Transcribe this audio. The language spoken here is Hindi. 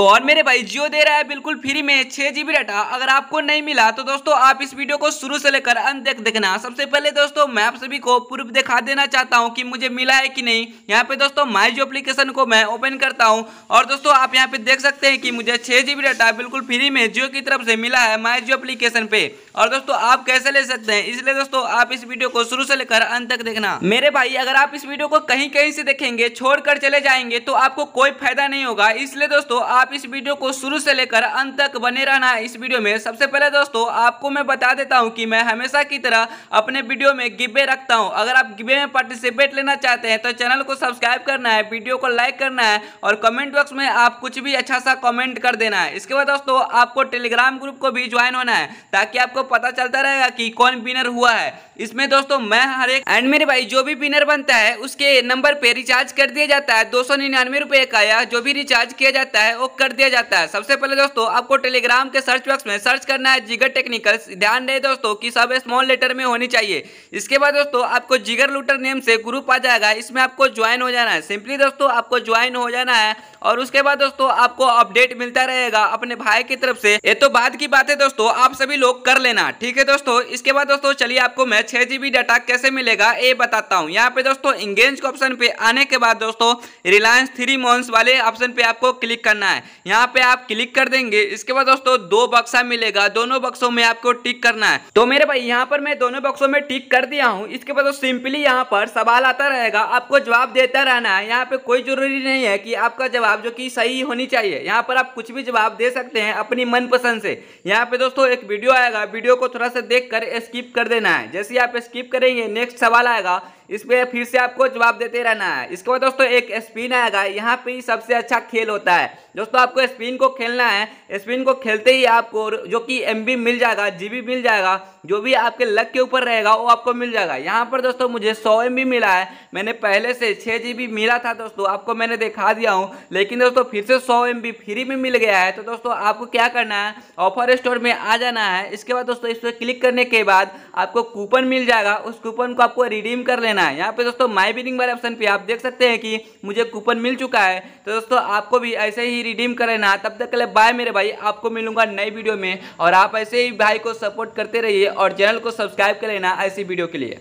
तो और मेरे भाई जियो दे रहा है बिल्कुल फ्री में छः जी डाटा अगर आपको नहीं मिला तो दोस्तों आप इस वीडियो को शुरू से लेकर अंत तक देखना सबसे पहले दोस्तों मैं आप सभी को प्रूफ दिखा देना चाहता हूँ कि मुझे मिला है कि नहीं यहाँ पे दोस्तों माई जो एप्लीकेशन को मैं ओपन करता हूँ और दोस्तों आप यहाँ पे देख सकते हैं कि मुझे छः जीबी डाटा बिल्कुल फ्री में जियो की तरफ से मिला है माई जियो एप्लीकेशन पे और दोस्तों आप कैसे ले सकते हैं इसलिए दोस्तों आप इस वीडियो को शुरू से लेकर अंत तक देखना मेरे भाई अगर आप इस वीडियो को कहीं कहीं से देखेंगे छोड़ चले जाएंगे तो आपको कोई फायदा नहीं होगा इसलिए दोस्तों आप आप इस वीडियो को शुरू से लेकर अंत तक बने रहना है इस वीडियो में सबसे पहले दोस्तों आपको मैं बता देता हूं कि मैं हमेशा की तरह अपने वीडियो में गिब्बे रखता हूं अगर आप गिब्बे में पार्टिसिपेट लेना चाहते हैं तो चैनल को सब्सक्राइब करना है वीडियो को लाइक करना है और कमेंट बॉक्स में आप कुछ भी अच्छा सा कॉमेंट कर देना है इसके बाद दोस्तों आपको टेलीग्राम ग्रुप को भी ज्वाइन होना है ताकि आपको पता चलता रहेगा कि कौन विनर हुआ है इसमें दोस्तों मैं हर एक एंड मेरे भाई जो भी विनर बनता है उसके नंबर पे रिचार्ज कर दिया जाता है दो सौ निन्यानवे रुपये का या जो भी रिचार्ज किया जाता है वो कर दिया जाता है सबसे पहले दोस्तों आपको टेलीग्राम के सर्च बॉक्स में सर्च करना है जिगर टेक्निकल ध्यान रहे दोस्तों कि सब स्मॉल लेटर में होनी चाहिए इसके बाद दोस्तों आपको जिगर लूटर नेम से ग्रुप आ जाएगा इसमें आपको ज्वाइन हो जाना है सिंपली दोस्तों आपको ज्वाइन हो जाना है और उसके बाद दोस्तों आपको अपडेट मिलता रहेगा अपने भाई की तरफ से ये तो बाद की बात है दोस्तों आप सभी लोग कर लेना ठीक है दोस्तों इसके बाद दोस्तों चलिए आपको मैं छह जीबी डाटा कैसे मिलेगा ये बताता हूँ यहाँ पे दोस्तों इंगेज के ऑप्शन पे आने के बाद दोस्तों रिलायंस थ्री मोन्स वाले ऑप्शन पे आपको क्लिक करना है यहाँ पे आप क्लिक कर देंगे इसके बाद दोस्तों दो बक्सा मिलेगा दोनों बक्सों में आपको टिक करना है तो मेरे भाई यहाँ पर मैं दोनों बक्सों में टिक कर दिया हूँ इसके बाद सिंपली यहाँ पर सवाल आता रहेगा आपको जवाब देता रहना है यहाँ पे कोई जरूरी नहीं है कि आपका जवाब जवाब जो कि सही होनी चाहिए यहाँ पर आप कुछ भी जवाब दे सकते हैं अपनी मनपसंद से यहाँ पे दोस्तों एक वीडियो आएगा वीडियो को थोड़ा सा देख कर स्किप कर देना है जैसे आप स्किप करेंगे नेक्स्ट सवाल आएगा इस पर फिर से आपको जवाब देते रहना है इसके बाद दोस्तों एक स्पिन आएगा यहाँ पे सबसे अच्छा खेल होता है दोस्तों आपको स्पिन को खेलना है स्पिन को खेलते ही आपको जो कि एम मिल जाएगा जी मिल जाएगा जो भी आपके लक के ऊपर रहेगा वो आपको मिल जाएगा यहाँ पर दोस्तों मुझे सौ एम मिला है मैंने पहले से छः जी मिला था दोस्तों आपको मैंने दिखा दिया हूँ लेकिन दोस्तों फिर से सौ एम फ्री में मिल गया है तो दोस्तों आपको क्या करना है ऑफर स्टोर में आ जाना है इसके बाद दोस्तों इस पर क्लिक करने के बाद आपको कूपन मिल जाएगा उस कूपन को आपको रिडीम कर लेना करना है यहाँ पे दोस्तों माई बिलिंग वाले ऑप्शन पे आप देख सकते हैं कि मुझे कूपन मिल चुका है तो दोस्तों आपको भी ऐसे ही रिडीम करना तब तक के लिए बाय मेरे भाई आपको मिलूंगा नई वीडियो में और आप ऐसे ही भाई को सपोर्ट करते रहिए और चैनल को सब्सक्राइब कर लेना ऐसी वीडियो के लिए